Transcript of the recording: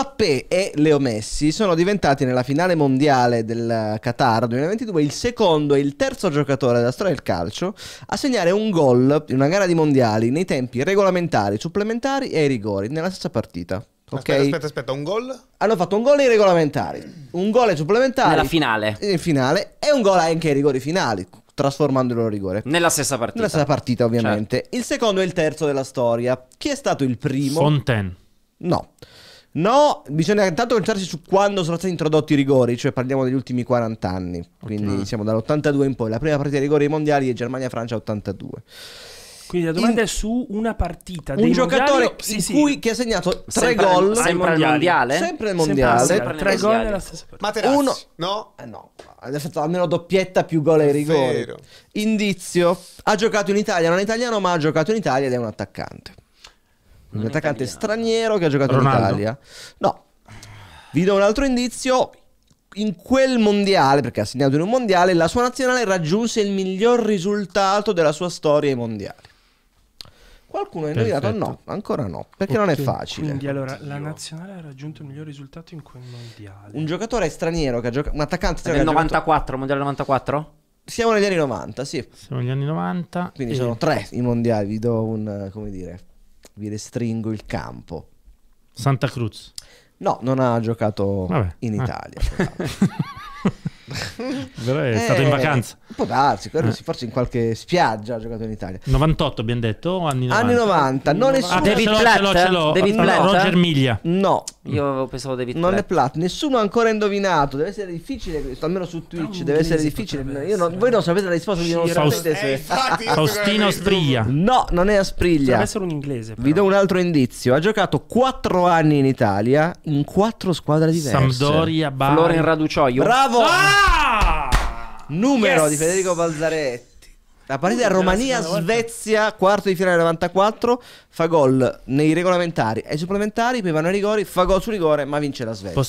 Mbappé e Leo Messi sono diventati nella finale mondiale del Qatar 2022 il secondo e il terzo giocatore della storia del calcio a segnare un gol in una gara di mondiali nei tempi regolamentari, supplementari e ai rigori nella stessa partita. Okay. Aspetta, aspetta, aspetta, un gol? Hanno fatto un gol ai regolamentari, un gol ai supplementari. Nella finale. In finale e un gol anche ai rigori finali, trasformandolo in rigore. Nella stessa partita. Nella stessa partita, ovviamente. Certo. Il secondo e il terzo della storia. Chi è stato il primo? Fontaine. No. No, bisogna intanto concentrarsi su quando sono stati introdotti i rigori, cioè parliamo degli ultimi 40 anni, quindi okay. siamo dall'82 in poi. La prima partita dei rigori mondiali è Germania-Francia 82. Quindi la domanda in... è su una partita. di Un giocatore mondiali, sì, sì. Cui, che ha segnato tre gol. Sempre al mondiale? Sempre al mondiale. Sempre, sempre tre gol nella stessa partita. Uno... No? Eh no, ha fatto almeno doppietta più gol ai rigori. Vero. Indizio, ha giocato in Italia, non è italiano ma ha giocato in Italia ed è un attaccante un, attaccante italiano. straniero che ha giocato Ronaldo. in Italia. No, vi do un altro indizio. In quel mondiale, perché ha segnato in un mondiale, la sua nazionale raggiunse il miglior risultato della sua storia ai mondiali. Qualcuno ha indovinato? No, ancora no, perché okay. non è facile. Quindi allora Oddio. la nazionale ha raggiunto il miglior risultato in quel mondiale. Un giocatore straniero che ha giocato, un attaccante straniero... nel 94, giocato... mondiale 94? Siamo negli anni 90, sì. Siamo negli anni 90. Quindi e... sono tre i mondiali, vi do un, come dire, vi restringo il campo. Santa Cruz. No, non ha giocato Vabbè, in eh. Italia. Eh. Però è eh, stato in eh, vacanza. Può darsi, eh. forse in qualche spiaggia ha giocato in Italia. 98 abbiamo detto anni 90? Anni 90, non è Ah, David ce l'ho, Platt? Ce l'ho, ce l'ho. David Roger Miglia. No. Io pensavo David Non è Platt, nessuno ha ancora indovinato, deve essere difficile, almeno su Twitch, oh, deve essere difficile. Essere. Non, voi non sapete la risposta, eh, io non sapete se... Faustino Spriglia. No, non è Aspriglia. Deve essere un inglese. Però. Vi do un altro indizio, ha giocato 4 anni in Italia in 4 squadre diverse. Sampdoria, Bari. Florian Raducioio. Bravo! Ah! numero yes. di Federico Balzaretti. La partita Romania-Svezia, quarto di finale 94, fa gol nei regolamentari e supplementari, poi vanno ai rigori, fa gol su rigore, ma vince la Svezia. Posso